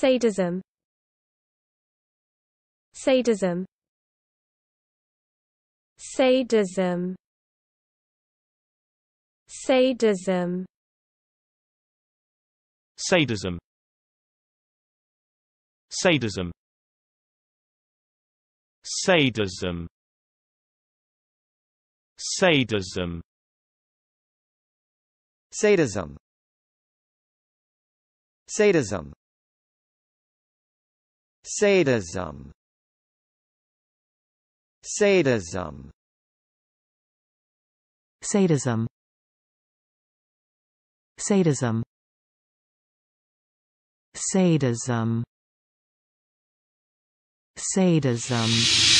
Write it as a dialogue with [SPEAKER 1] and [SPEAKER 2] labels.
[SPEAKER 1] Sadism Sadism Sadism Sadism Sadism Sadism Sadism Sadism Sadism Sadism Sadism Sadism Sadism Sadism Sadism Sadism,
[SPEAKER 2] sadism.